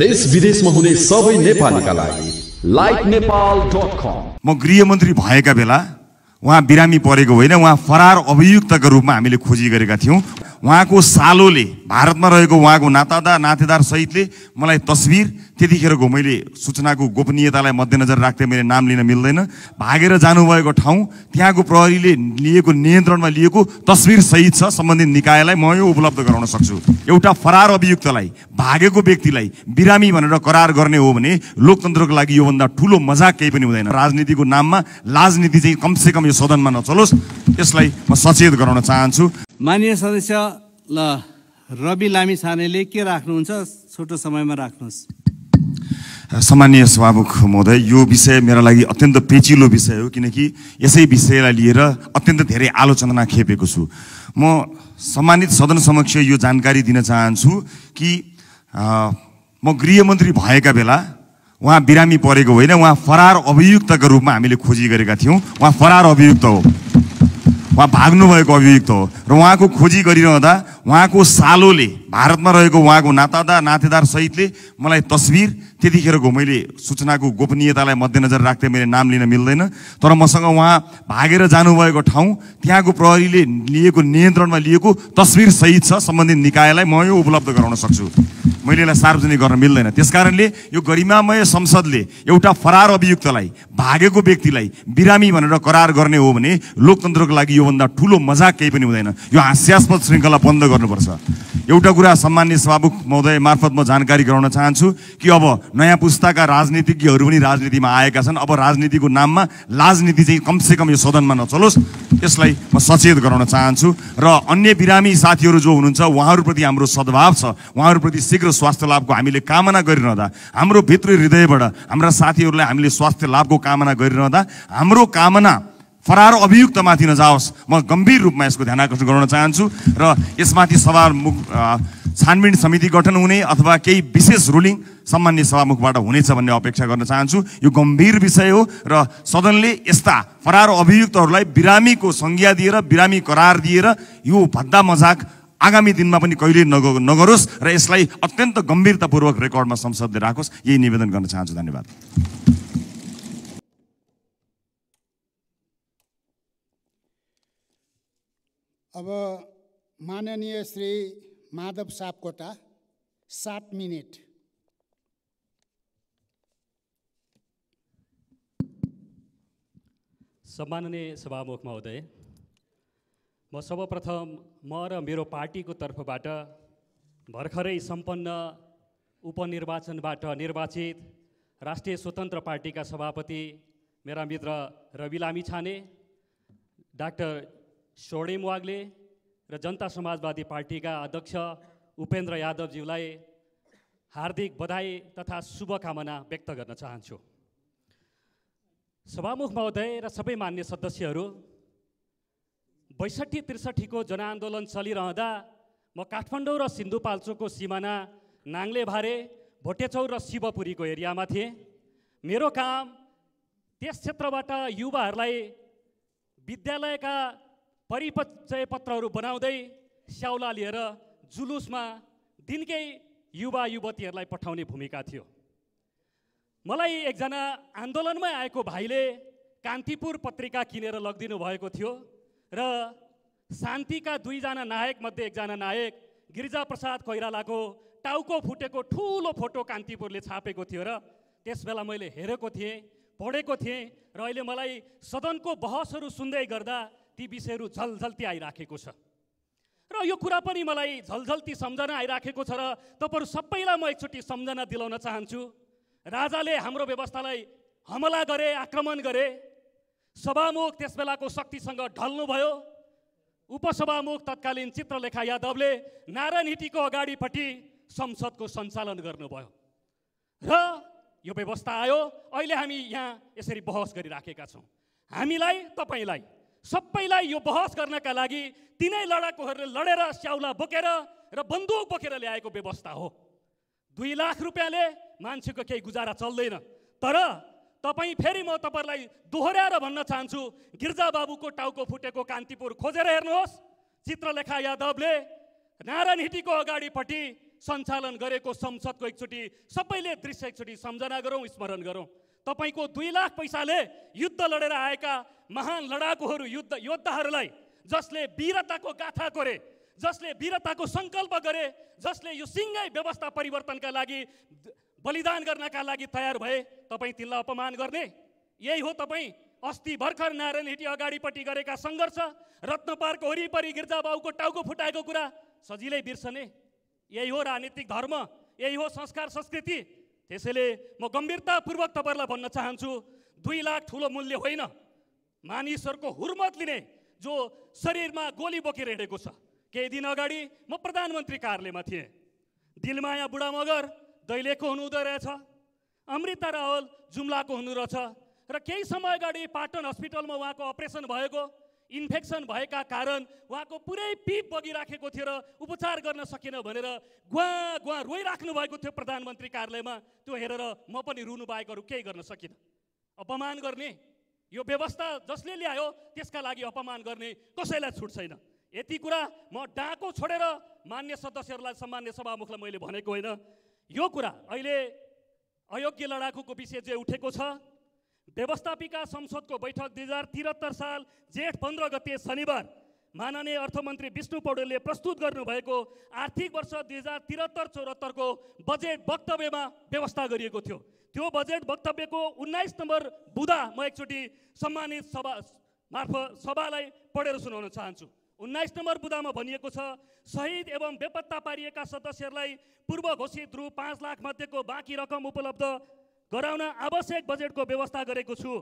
देश विदेशमा हुने सबै नेपालीका लागि लाइक म गृहमन्त्री भएका बेला उहाँ बिरामी परेको होइन उहाँ फरार अभियुक्तको रूपमा हामीले खोजी गरेका थियौँ उहाँको सालोले भारतमा रहेको उहाँको नातादा नातेदार सहितले मलाई तस्विर त्यतिखेरको मैले सूचनाको गोपनीयतालाई मध्यनजर राख्दै मैले नाम लिन मिल्दैन भागेर जानुभएको ठाउँ त्यहाँको प्रहरीले लिएको नियन्त्रणमा लिएको तस्विर सहित छ सम्बन्धित निकायलाई म यो उपलब्ध गराउन सक्छु एउटा फरार अभियुक्तलाई भागेको व्यक्तिलाई बिरामी भनेर करार गर्ने हो भने लोकतन्त्रको लागि योभन्दा ठुलो मजाक केही पनि हुँदैन राजनीतिको नाममा लाजनीति चाहिँ कमसेकम यो सदनमा नचलोस् यसलाई म सचेत गराउन चाहन्छु मान्य सदस्य ल रवि लामी छानेले के राख्नुहुन्छ छोटो समयमा राख्नुहोस् सामान्य सभामुख महोदय यो विषय मेरा लागि अत्यन्त पेचिलो विषय हो किनकि यसै विषयलाई लिएर अत्यन्त धेरै आलोचना खेपेको छु म सम्मानित सदन समक्ष यो जानकारी दिन चाहन्छु कि म गृहमन्त्री भएका बेला उहाँ बिरामी परेको होइन उहाँ फरार अभियुक्तको रूपमा हामीले खोजी गरेका थियौँ उहाँ फरार अभियुक्त हो उहाँ भाग्नुभएको अभियुक्त हो र उहाँको खोजी गरिरहँदा उहाँको सालोले भारतमा रहेको उहाँको नातादा नातेदार सहितले मलाई तस्विर त्यतिखेरको मैले सूचनाको गोपनीयतालाई मध्यनजर राख्दै मैले नाम लिन मिल्दैन तर मसँग उहाँ भागेर जानुभएको ठाउँ त्यहाँको प्रहरीले लिएको नियन्त्रणमा लिएको तस्विर सहित छ सम्बन्धित निकायलाई म यो उपलब्ध गराउन सक्छु मैले यसलाई सार्वजनिक गर्न मिल्दैन त्यसकारणले यो गरिमामय संसदले एउटा फरार अभियुक्तलाई भागेको व्यक्तिलाई बिरामी भनेर करार गर्ने हो भने लोकतन्त्रको लागि योभन्दा ठुलो मजाक केही पनि हुँदैन यो हास्यास्पद श्रृङ्खला बन्द गर्नुपर्छ एउटा कुरा सम्मान्य सभामुख महोदय मार्फत म जानकारी गराउन चाहन्छु कि अब नयाँ पुस्ताका राजनीतिज्ञहरू पनि राजनीतिमा आएका छन् अब राजनीतिको नाममा राजनीति चाहिँ कमसेकम यो सदनमा नचलोस् यसलाई म सचेत गराउन चाहन्छु र अन्य बिरामी साथीहरू जो हुनुहुन्छ उहाँहरूप्रति हाम्रो सद्भाव छ उहाँहरूप्रति शीघ्र स्वास्थ्य लाभको हामीले कामना गरिरहँदा हाम्रो भित्र हृदयबाट हाम्रा साथीहरूलाई हामीले स्वास्थ्य लाभको कामना गरिरहँदा हाम्रो कामना फरार अभियुक्तमाथि नजाओस् म गम्भीर रूपमा यसको ध्यान आकर्षण गराउन चाहन्छु र यसमाथि सभा मुख छानबिन समिति गठन हुने अथवा केही विशेष रुलिङ सामान्य सभामुखबाट हुनेछ भन्ने अपेक्षा गर्न चाहन्छु यो गम्भीर विषय हो र सदनले यस्ता फरार अभियुक्तहरूलाई बिरामीको संज्ञा दिएर बिरामी करार दिएर यो भद्दा मजाक आगामी दिनमा पनि कहिले नग नगरोस् र यसलाई अत्यन्त गम्भीरतापूर्वक रेकर्डमा संसदले राखोस् यही निवेदन गर्न चाहन्छु धन्यवाद अब माननीय श्री माधव सापकोटा सात मिनट सम्माननीय सभामुख महोदय म सर्वप्रथम म र मेरो पार्टीको तर्फबाट भर्खरै सम्पन्न उपनिर्वाचनबाट निर्वाचित राष्ट्रिय स्वतन्त्र पार्टीका सभापति मेरा मित्र रवि लामिछाने डाक्टर स्वर्णिम वाग्ले र जनता समाजवादी पार्टीका अध्यक्ष उपेन्द्र यादवज्यूलाई हार्दिक बधाई तथा शुभकामना व्यक्त गर्न चाहन्छु सभामुख महोदय र सबै मान्य सदस्यहरू बैसठी त्रिसठीको जनआन्दोलन चलिरहँदा म काठमाडौँ र सिन्धुपाल्चोको सिमाना नाङ्ले भारे भोटेचौर र शिवपुरीको एरियामा थिएँ मेरो काम त्यस क्षेत्रबाट युवाहरूलाई विद्यालयका परिपचय पत्रहरू बनाउँदै स्याउला लिएर जुलुसमा दिनकै युवा युवतीहरूलाई पठाउने भूमिका थियो मलाई एकजना आन्दोलनमै आएको भाइले कान्तिपुर पत्रिका किनेर लगिदिनु भएको थियो र शान्तिका दुईजना नायकमध्ये एकजना नायक गिरिजाप्रसाद कोइरालाको टाउको फुटेको ठुलो फोटो कान्तिपुरले छापेको थियो र त्यसबेला मैले हेरेको थिएँ पढेको थिएँ र अहिले मलाई सदनको बहसहरू सुन्दै गर्दा ती विषयहरू झल्झल्ती आइराखेको छ र यो कुरा पनि मलाई झल्झल्ती सम्झना आइराखेको छ र तपाईँहरू सबैलाई म एकचोटि सम्झना दिलाउन चाहन्छु राजाले हाम्रो व्यवस्थालाई हमला गरे आक्रमण गरे सभामुख त्यस बेलाको शक्तिसँग ढल्नुभयो उपसभामुख तत्कालीन चित्रलेखा यादवले नारायण हिटीको अगाडिपट्टि संसदको सञ्चालन गर्नुभयो र यो व्यवस्था आयो अहिले हामी यहाँ यसरी बहस गरिराखेका छौँ हामीलाई तपाईँलाई सबैलाई यो बहस गर्नका लागि तिनै लडाकुहरूले लडेर स्याउला बोकेर र बन्दुक बोकेर ल्याएको व्यवस्था हो दुई लाख रुपियाँले मान्छेको केही गुजारा चल्दैन तर तपाईँ फेरि म तपाईँलाई दोहोऱ्याएर भन्न चाहन्छु गिर्जाबाबुको टाउको फुटेको कान्तिपुर खोजेर हेर्नुहोस् चित्रलेखा यादवले नारायण हिटीको अगाडिपट्टि सञ्चालन गरेको संसदको एकचोटि सबैले दृश्य एकचोटि सम्झना गरौँ स्मरण गरौँ तपाईँको दुई लाख पैसाले युद्ध लडेर आएका महान लडाकुहरू युद्ध योद्धाहरूलाई जसले वीरताको गाथा कोरे जसले वीरताको सङ्कल्प गरे जसले यो सिँगै व्यवस्था परिवर्तनका लागि बलिदान गर्नका लागि तयार भए तपाईँ तिनलाई अपमान गर्ने यही हो तपाईँ अस्ति भर्खर नारायण हिटी अगाडिपट्टि गरेका सङ्घर्ष रत्न पार्क वरिपरि गिर्जाबाउको टाउको फुटाएको कुरा सजिलै बिर्सने यही हो राजनीतिक धर्म यही हो संस्कार संस्कृति त्यसैले म गम्भीरतापूर्वक तपाईँहरूलाई भन्न चाहन्छु दुई लाख ठुलो मूल्य होइन मानिसहरूको हुर्मत लिने जो शरीरमा गोली बोकेर हिँडेको छ केही दिन अगाडि म प्रधानमन्त्री कार्यालयमा थिएँ दिलमाया बुढा मगर दैलेखको हुनुहुँदो रहेछ अमृता रावल जुम्लाको हुनु रहेछ र केही समय अगाडि पाटन हस्पिटलमा उहाँको अपरेसन भएको इन्फेक्सन भएका कारण उहाँको पुरै पिप बगिराखेको थियो र उपचार गर्न सकेन भनेर गुवा गुवा रोइराख्नु भएको थियो प्रधानमन्त्री कार्यालयमा त्यो हेरेर म पनि रुनु बाहेक अरू केही गर्न सकिनँ अपमान गर्ने यो व्यवस्था जसले ल्यायो त्यसका लागि अपमान गर्ने कसैलाई छुट छैन यति कुरा म डाँको छोडेर मान्य सदस्यहरूलाई सम्मान्य सभामुखलाई मैले भनेको होइन यो कुरा अहिले अयोग्य लडाकुको विषय जे उठेको छ व्यवस्थापिका संसदको बैठक दुई हजार त्रिहत्तर साल जेठ पन्ध्र गते शनिबार माननीय अर्थमन्त्री विष्णु पौडेलले प्रस्तुत गर्नुभएको आर्थिक वर्ष दुई हजार त्रिहत्तर चौहत्तरको बजेट वक्तव्यमा व्यवस्था गरिएको थियो त्यो बजेट वक्तव्यको उन्नाइस नम्बर बुधा म एकचोटि सम्मानित सभा मार्फत सभालाई पढेर सुनाउन चाहन्छु उन्नाइस नम्बर बुदामा भनिएको छ शहीद एवं बेपत्ता पारिएका सदस्यहरूलाई पूर्व घोषित रु पाँच लाख मध्येको बाँकी रकम उपलब्ध गराउन आवश्यक बजेटको व्यवस्था गरेको छु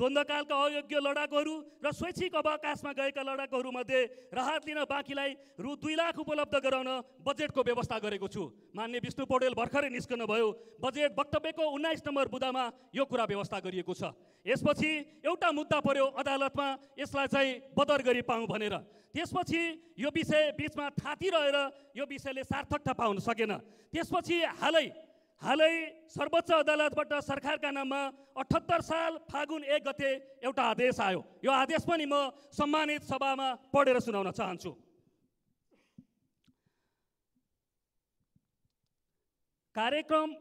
द्वन्द्वकालका अयोग्य लडाकुहरू र स्वैच्छिक अवकाशमा गएका लडाकुहरूमध्ये राहत लिन बाँकीलाई रु दुई लाख उपलब्ध गराउन बजेटको व्यवस्था गरेको छु मान्य विष्णु पौडेल भर्खरै निस्कनु भयो बजेट वक्तव्यको उन्नाइस नम्बर बुदामा यो कुरा व्यवस्था गरिएको छ यसपछि एउटा मुद्दा पर्यो अदालतमा यसलाई चाहिँ बदर गरी पाउँ भनेर त्यसपछि यो विषय बिचमा थाती रहेर यो विषयले सार्थकता पाउन सकेन त्यसपछि हालै हालै सर्वोच्च अदालतबाट सरकारका नाममा अठहत्तर साल फागुन एक गते एउटा आदेश आयो यो आदेश पनि म सम्मानित सभामा पढेर सुनाउन चाहन्छु कार्यक्रम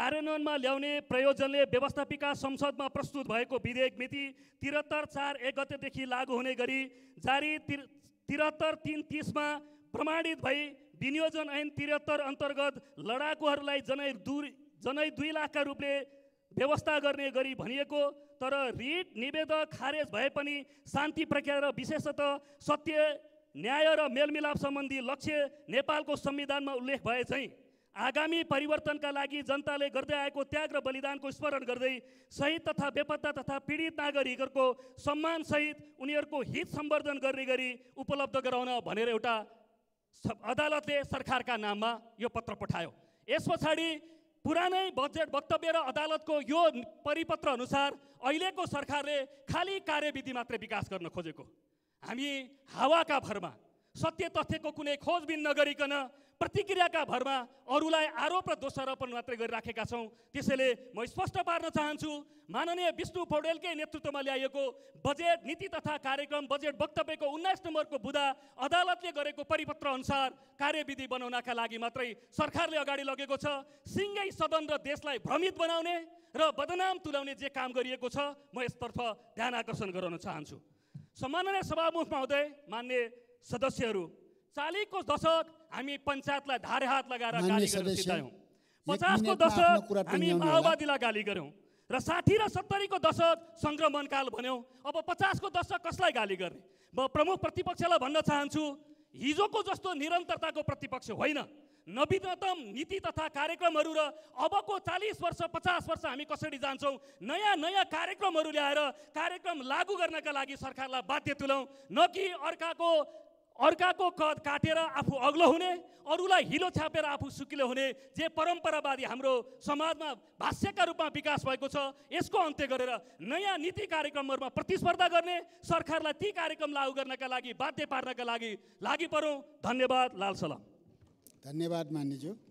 कार्यान्वयनमा ल्याउने प्रयोजनले व्यवस्थापिका संसदमा प्रस्तुत भएको विधेयक मिति त्रिहत्तर चार एक गतेदेखि लागू हुने गरी जारी तिर तिहत्तर तिन तिसमा प्रमाणित भई विनियोजन ऐन त्रिहत्तर अन्तर्गत लडाकुहरूलाई जनै दुई जनै दुई लाखका रूपले व्यवस्था गर्ने गरी भनिएको तर रिट निवेदक खारेज भए पनि शान्ति प्रक्रिया र विशेषतः सत्य न्याय र मेलमिलाप सम्बन्धी लक्ष्य नेपालको संविधानमा उल्लेख भए चाहिँ आगामी परिवर्तनका लागि जनताले गर्दै आएको त्याग र बलिदानको स्मरण गर्दै शहीद तथा बेपत्ता तथा पीडित नागरिकहरूको सम्मानसहित उनीहरूको हित सम्वर्धन गर्ने गरी उपलब्ध गराउन भनेर एउटा अदालतले सरकारका नाममा यो पत्र पठायो यस पछाडि पुरानै बजेट वक्तव्य र अदालतको यो परिपत्र अनुसार अहिलेको सरकारले खाली कार्यविधि मात्रै विकास गर्न खोजेको हामी हावाका भरमा सत्य तथ्यको कुनै खोजबिन नगरिकन प्रतिक्रियाका भरमा अरूलाई आरोप र दोषारोपण मात्रै गरिराखेका छौँ त्यसैले म स्पष्ट पार्न चाहन्छु माननीय विष्णु पौडेलकै नेतृत्वमा ल्याइएको बजेट नीति तथा कार्यक्रम बजेट वक्तव्यको उन्नाइस नम्बरको बुदा अदालतले गरेको परिपत्र अनुसार कार्यविधि बनाउनका लागि मात्रै सरकारले अगाडि लगेको छ सिँगै सदन र देशलाई भ्रमित बनाउने र बदनाम तुल्याउने जे काम गरिएको छ म यसतर्फ ध्यान आकर्षण गराउन चाहन्छु सम्माननीय सभामुखमा महोदय मान्य सदस्यहरू चालिसको दशक हामी पञ्चायतलाई धारे हात लगाएर गाली गरेर पचासको दशक हामी माओवादीलाई गाली गऱ्यौँ र साठी र सत्तरीको दशक सङ्क्रमणकाल भन्यौँ अब पचासको दशक कसलाई गाली गर्ने म प्रमुख प्रतिपक्षलाई भन्न चाहन्छु हिजोको जस्तो निरन्तरताको प्रतिपक्ष होइन नवीनतम नीति तथा कार्यक्रमहरू र अबको चालिस वर्ष पचास वर्ष हामी कसरी जान्छौँ नयाँ नयाँ कार्यक्रमहरू ल्याएर कार्यक्रम लागू गर्नका लागि सरकारलाई बाध्य तुल्याउँ न कि अर्काको अर्काको कद काटेर आफू अग्लो हुने अरूलाई हिलो छापेर आफू सुकिलो हुने जे परम्परावादी हाम्रो समाजमा भाष्यका रूपमा विकास भएको छ यसको अन्त्य गरेर नयाँ नीति कार्यक्रमहरूमा प्रतिस्पर्धा गर्ने सरकारलाई ती कार्यक्रम लागू गर्नका लागि बाध्य पार्नका लागि लागि परौँ धन्यवाद लाल सलाम धन्यवाद मान्यज्यू